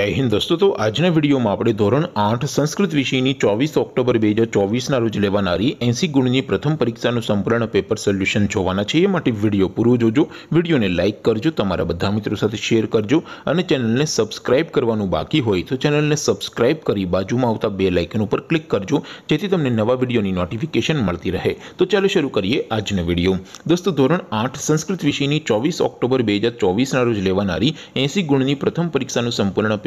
હેય મિત્રો તો આજ ને વિડિયો માં આપણે ધોરણ 8 સંસ્કૃત વિષય ની 24 ઓક્ટોબર 2024 ના રોજ લેવાણારી 80 ગુણ ની પ્રથમ પરીક્ષા નું સંપૂર્ણ પેપર સોલ્યુશન જોવાના છે એ માટે વિડિયો પૂરું જોજો વિડિયોને લાઈક કરજો તમારા બધા મિત્રો સાથે શેર કરજો અને ચેનલ ને સબ્સ્ક્રાઇબ કરવાનું બાકી હોય તો ચેનલ ને સબ્સ્ક્રાઇબ કરી બાજુમાં ઉતા બેલ આઇકન ઉપર ક્લિક કરજો જેથી તમને નવા વિડિયો ની નોટિફિકેશન મળતી રહે તો ચાલો શરૂ કરીએ આજ ને વિડિયો દોસ્તો ધોરણ 8 સંસ્કૃત વિષય ની 24 ઓક્ટોબર 2024 ના રોજ લેવાણારી 80 ગુણ ની પ્રથમ પરીક્ષા નું સંપૂર્ણ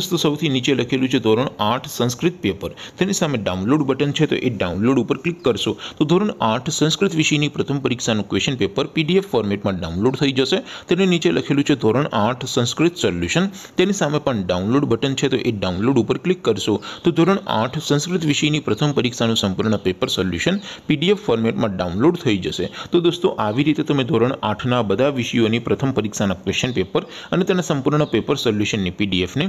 દસ્તો સૌથી નીચે લખેલું છે ધોરણ 8 સંસ્કૃત પેપર તેની સામે ડાઉનલોડ બટન છે તો એ ડાઉનલોડ ઉપર ક્લિક કરશો તો ધોરણ 8 સંસ્કૃત વિષયની પ્રથમ પરીક્ષાનું ક્વેશ્ચન પેપર PDF ફોર્મેટમાં ડાઉનલોડ થઈ જશે તેની નીચે લખેલું છે ધોરણ 8 સંસ્કૃત સોલ્યુશન તેની સામે પણ ડાઉનલોડ બટન છે તો એ ડાઉનલોડ ઉપર ક્લિક કરશો તો ધોરણ 8 સંસ્કૃત વિષયની પ્રથમ પરીક્ષાનું સંપૂર્ણ પેપર સોલ્યુશન PDF ફોર્મેટમાં ડાઉનલોડ થઈ જશે તો દોસ્તો આવી રીતે તમે ધોરણ 8 ના બધા વિષયોની પ્રથમ પરીક્ષાના ક્વેશ્ચન પેપર અને તેના સંપૂર્ણના પેપર સોલ્યુશનની PDF ને